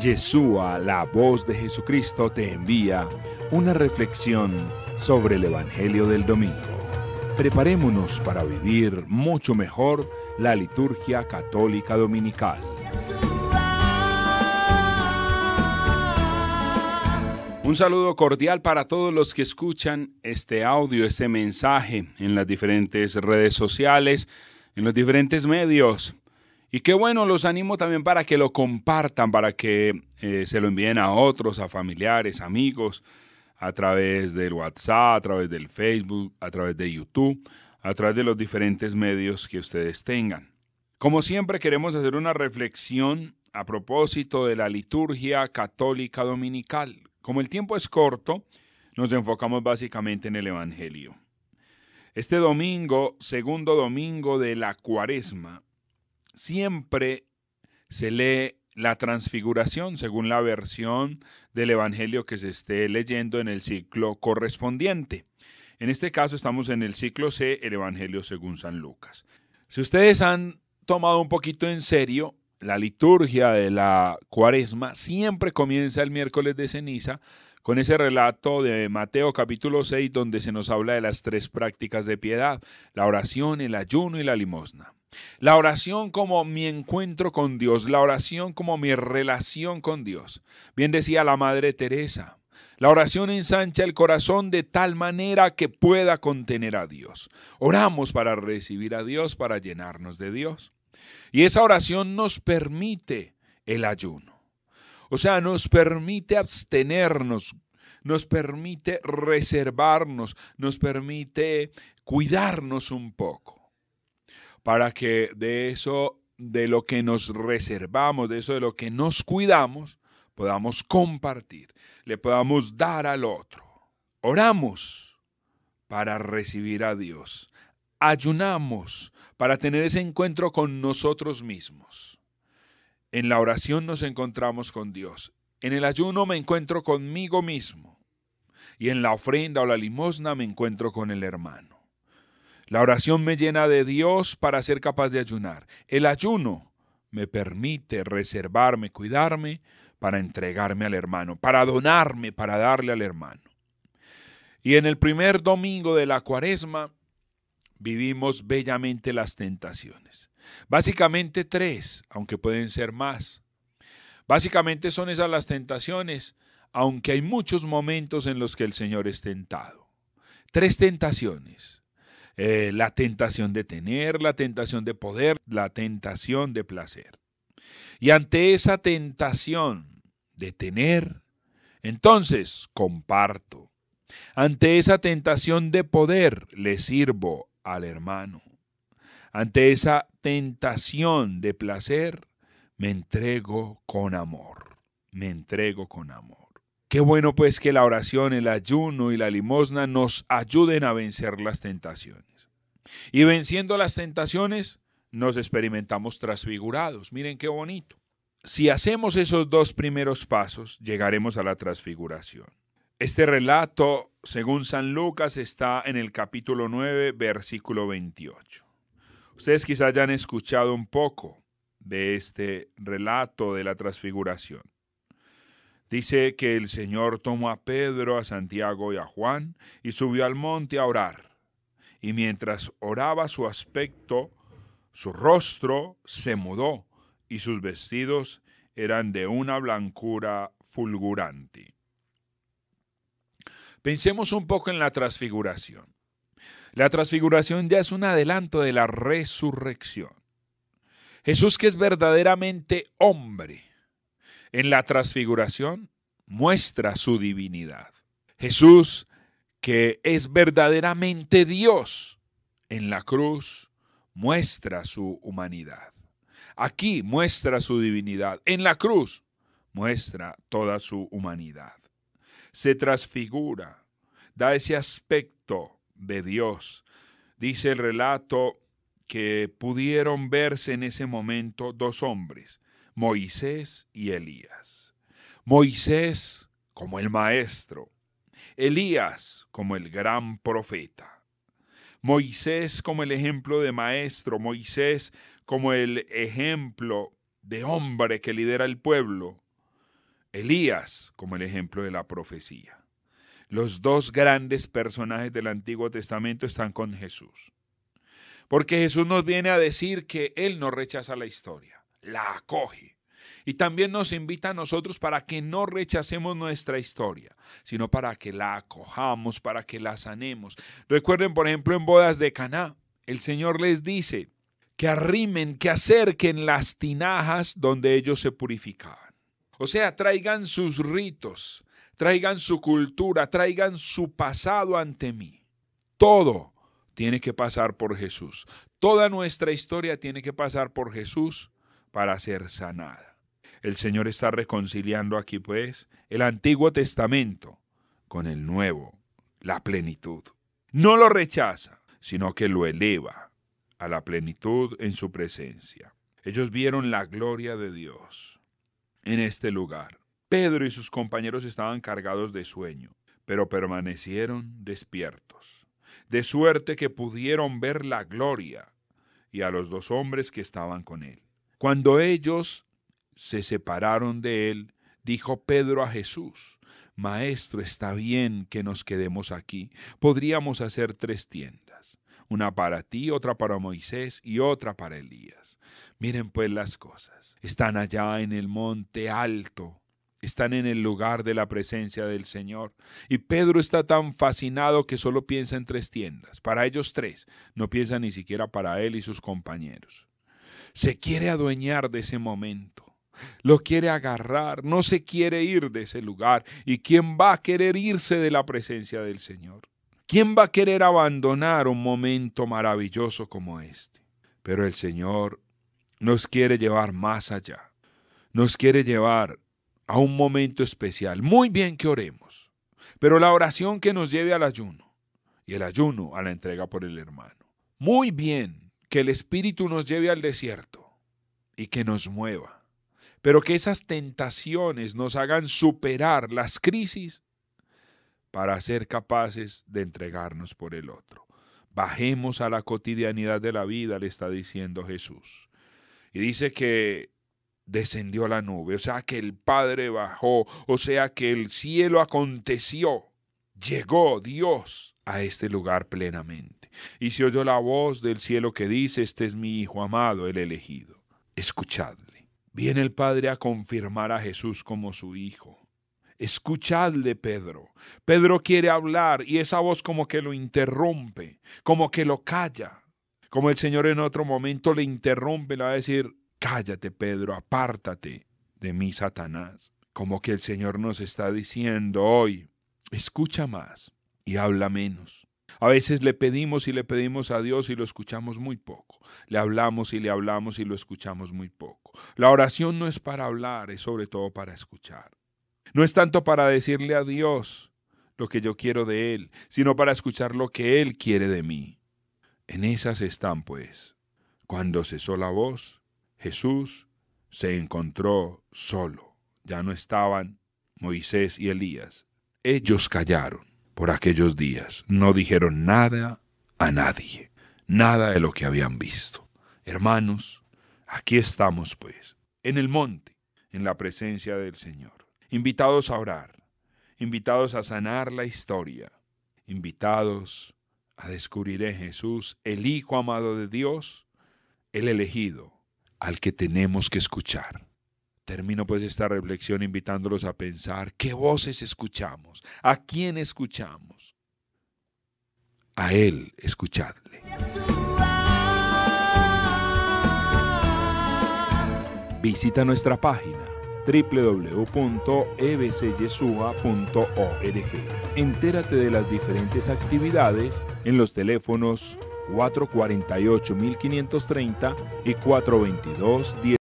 Yeshua, la voz de Jesucristo, te envía una reflexión sobre el Evangelio del Domingo. Preparémonos para vivir mucho mejor la liturgia católica dominical. Un saludo cordial para todos los que escuchan este audio, este mensaje en las diferentes redes sociales, en los diferentes medios. Y qué bueno, los animo también para que lo compartan, para que eh, se lo envíen a otros, a familiares, amigos, a través del WhatsApp, a través del Facebook, a través de YouTube, a través de los diferentes medios que ustedes tengan. Como siempre, queremos hacer una reflexión a propósito de la liturgia católica dominical. Como el tiempo es corto, nos enfocamos básicamente en el Evangelio. Este domingo, segundo domingo de la cuaresma, siempre se lee la transfiguración según la versión del Evangelio que se esté leyendo en el ciclo correspondiente. En este caso estamos en el ciclo C, el Evangelio según San Lucas. Si ustedes han tomado un poquito en serio la liturgia de la cuaresma, siempre comienza el miércoles de ceniza con ese relato de Mateo capítulo 6 donde se nos habla de las tres prácticas de piedad, la oración, el ayuno y la limosna. La oración como mi encuentro con Dios, la oración como mi relación con Dios. Bien decía la Madre Teresa, la oración ensancha el corazón de tal manera que pueda contener a Dios. Oramos para recibir a Dios, para llenarnos de Dios. Y esa oración nos permite el ayuno. O sea, nos permite abstenernos, nos permite reservarnos, nos permite cuidarnos un poco para que de eso, de lo que nos reservamos, de eso, de lo que nos cuidamos, podamos compartir, le podamos dar al otro. Oramos para recibir a Dios. Ayunamos para tener ese encuentro con nosotros mismos. En la oración nos encontramos con Dios. En el ayuno me encuentro conmigo mismo. Y en la ofrenda o la limosna me encuentro con el hermano. La oración me llena de Dios para ser capaz de ayunar. El ayuno me permite reservarme, cuidarme, para entregarme al hermano, para donarme, para darle al hermano. Y en el primer domingo de la cuaresma vivimos bellamente las tentaciones. Básicamente tres, aunque pueden ser más. Básicamente son esas las tentaciones, aunque hay muchos momentos en los que el Señor es tentado. Tres tentaciones. Eh, la tentación de tener, la tentación de poder, la tentación de placer. Y ante esa tentación de tener, entonces comparto. Ante esa tentación de poder, le sirvo al hermano. Ante esa tentación de placer, me entrego con amor. Me entrego con amor. Qué bueno pues que la oración, el ayuno y la limosna nos ayuden a vencer las tentaciones. Y venciendo las tentaciones, nos experimentamos transfigurados. Miren qué bonito. Si hacemos esos dos primeros pasos, llegaremos a la transfiguración. Este relato, según San Lucas, está en el capítulo 9, versículo 28. Ustedes quizás ya han escuchado un poco de este relato de la transfiguración. Dice que el Señor tomó a Pedro, a Santiago y a Juan y subió al monte a orar. Y mientras oraba su aspecto, su rostro se mudó y sus vestidos eran de una blancura fulgurante. Pensemos un poco en la transfiguración. La transfiguración ya es un adelanto de la resurrección. Jesús que es verdaderamente hombre en la transfiguración muestra su divinidad. Jesús, que es verdaderamente Dios, en la cruz muestra su humanidad. Aquí muestra su divinidad. En la cruz muestra toda su humanidad. Se transfigura, da ese aspecto de Dios. Dice el relato que pudieron verse en ese momento dos hombres Moisés y Elías. Moisés como el maestro, Elías como el gran profeta, Moisés como el ejemplo de maestro, Moisés como el ejemplo de hombre que lidera el pueblo, Elías como el ejemplo de la profecía. Los dos grandes personajes del Antiguo Testamento están con Jesús. Porque Jesús nos viene a decir que Él no rechaza la historia la acoge. Y también nos invita a nosotros para que no rechacemos nuestra historia, sino para que la acojamos, para que la sanemos. Recuerden, por ejemplo, en bodas de Caná, el Señor les dice que arrimen, que acerquen las tinajas donde ellos se purificaban. O sea, traigan sus ritos, traigan su cultura, traigan su pasado ante mí. Todo tiene que pasar por Jesús. Toda nuestra historia tiene que pasar por Jesús para ser sanada. El Señor está reconciliando aquí pues el Antiguo Testamento con el Nuevo, la plenitud. No lo rechaza, sino que lo eleva a la plenitud en su presencia. Ellos vieron la gloria de Dios en este lugar. Pedro y sus compañeros estaban cargados de sueño, pero permanecieron despiertos, de suerte que pudieron ver la gloria y a los dos hombres que estaban con él. Cuando ellos se separaron de él, dijo Pedro a Jesús, Maestro, está bien que nos quedemos aquí. Podríamos hacer tres tiendas, una para ti, otra para Moisés y otra para Elías. Miren pues las cosas. Están allá en el monte alto, están en el lugar de la presencia del Señor. Y Pedro está tan fascinado que solo piensa en tres tiendas, para ellos tres, no piensa ni siquiera para él y sus compañeros se quiere adueñar de ese momento. Lo quiere agarrar, no se quiere ir de ese lugar. ¿Y quién va a querer irse de la presencia del Señor? ¿Quién va a querer abandonar un momento maravilloso como este? Pero el Señor nos quiere llevar más allá. Nos quiere llevar a un momento especial. Muy bien que oremos, pero la oración que nos lleve al ayuno y el ayuno a la entrega por el hermano. Muy bien que el Espíritu nos lleve al desierto y que nos mueva, pero que esas tentaciones nos hagan superar las crisis para ser capaces de entregarnos por el otro. Bajemos a la cotidianidad de la vida, le está diciendo Jesús. Y dice que descendió la nube, o sea que el Padre bajó, o sea que el cielo aconteció, llegó Dios a este lugar plenamente y si oyó la voz del cielo que dice, Este es mi Hijo amado, el elegido. Escuchadle. Viene el Padre a confirmar a Jesús como su Hijo. Escuchadle, Pedro. Pedro quiere hablar y esa voz como que lo interrumpe, como que lo calla. Como el Señor en otro momento le interrumpe, le va a decir, cállate, Pedro, apártate de mí, Satanás. Como que el Señor nos está diciendo hoy, escucha más y habla menos. A veces le pedimos y le pedimos a Dios y lo escuchamos muy poco. Le hablamos y le hablamos y lo escuchamos muy poco. La oración no es para hablar, es sobre todo para escuchar. No es tanto para decirle a Dios lo que yo quiero de Él, sino para escuchar lo que Él quiere de mí. En esas están, pues. Cuando cesó la voz, Jesús se encontró solo. Ya no estaban Moisés y Elías. Ellos callaron por aquellos días. No dijeron nada a nadie, nada de lo que habían visto. Hermanos, aquí estamos pues, en el monte, en la presencia del Señor, invitados a orar, invitados a sanar la historia, invitados a descubrir en Jesús el Hijo amado de Dios, el elegido, al que tenemos que escuchar Termino pues esta reflexión invitándolos a pensar qué voces escuchamos, a quién escuchamos. A Él escuchadle. Visita nuestra página www.ebcyesua.org. Entérate de las diferentes actividades en los teléfonos 448 1530 y 422 10.